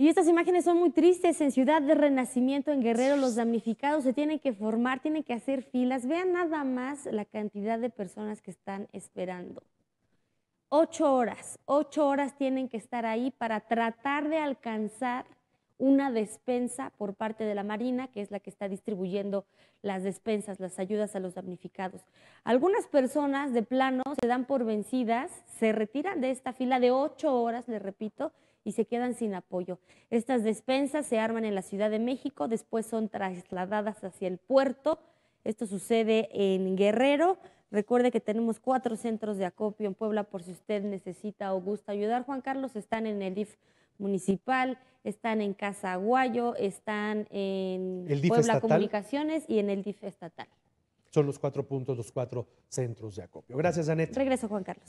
Y estas imágenes son muy tristes. En Ciudad de Renacimiento, en Guerrero, los damnificados se tienen que formar, tienen que hacer filas. Vean nada más la cantidad de personas que están esperando. Ocho horas, ocho horas tienen que estar ahí para tratar de alcanzar una despensa por parte de la Marina, que es la que está distribuyendo las despensas, las ayudas a los damnificados. Algunas personas de plano se dan por vencidas, se retiran de esta fila de ocho horas, les repito, y se quedan sin apoyo. Estas despensas se arman en la Ciudad de México, después son trasladadas hacia el puerto. Esto sucede en Guerrero. Recuerde que tenemos cuatro centros de acopio en Puebla por si usted necesita o gusta ayudar. Juan Carlos, están en el DIF municipal, están en Casa Aguayo, están en Puebla Comunicaciones y en el DIF estatal. Son los cuatro puntos, los cuatro centros de acopio. Gracias, Anet. Regreso, Juan Carlos.